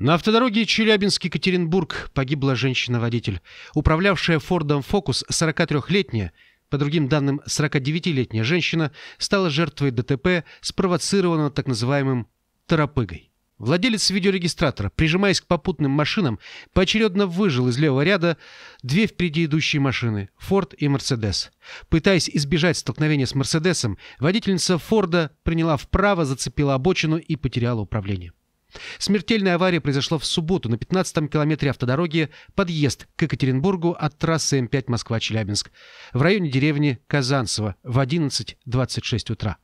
На автодороге Челябинск-Екатеринбург погибла женщина-водитель. Управлявшая Фордом «Фокус» 43-летняя, по другим данным 49-летняя женщина, стала жертвой ДТП, спровоцированного так называемым «торопыгой». Владелец видеорегистратора, прижимаясь к попутным машинам, поочередно выжил из левого ряда две впереди идущие машины – «Форд» и «Мерседес». Пытаясь избежать столкновения с «Мерседесом», водительница «Форда» приняла вправо, зацепила обочину и потеряла управление. Смертельная авария произошла в субботу на 15-м километре автодороги подъезд к Екатеринбургу от трассы М5 Москва-Челябинск в районе деревни Казанцево в 11.26 утра.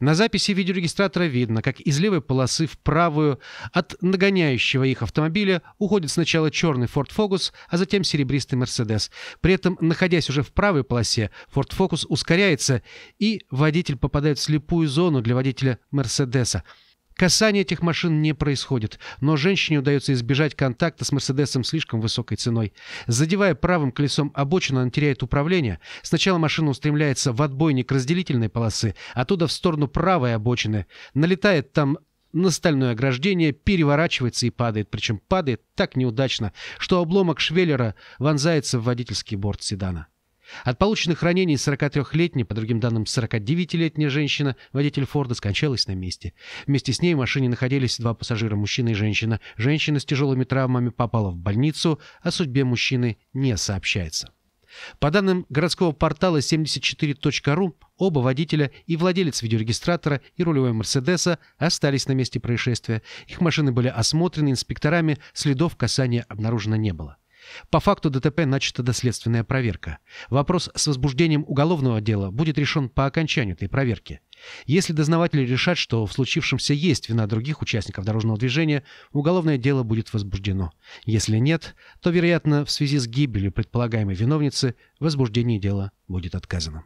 На записи видеорегистратора видно, как из левой полосы в правую от нагоняющего их автомобиля уходит сначала черный Ford Focus, а затем серебристый Mercedes. При этом, находясь уже в правой полосе, Ford Focus ускоряется, и водитель попадает в слепую зону для водителя Мерседеса. Касание этих машин не происходит, но женщине удается избежать контакта с «Мерседесом» слишком высокой ценой. Задевая правым колесом обочину, она теряет управление. Сначала машина устремляется в отбойник разделительной полосы, оттуда в сторону правой обочины. Налетает там на стальное ограждение, переворачивается и падает. Причем падает так неудачно, что обломок швеллера вонзается в водительский борт седана. От полученных ранений 43-летняя, по другим данным 49-летняя женщина, водитель Форда, скончалась на месте. Вместе с ней в машине находились два пассажира, мужчина и женщина. Женщина с тяжелыми травмами попала в больницу, о судьбе мужчины не сообщается. По данным городского портала 74.ru, оба водителя и владелец видеорегистратора и рулевой «Мерседеса» остались на месте происшествия. Их машины были осмотрены инспекторами, следов касания обнаружено не было. По факту ДТП начата доследственная проверка. Вопрос с возбуждением уголовного дела будет решен по окончанию этой проверки. Если дознаватели решат, что в случившемся есть вина других участников дорожного движения, уголовное дело будет возбуждено. Если нет, то, вероятно, в связи с гибелью предполагаемой виновницы возбуждение дела будет отказано.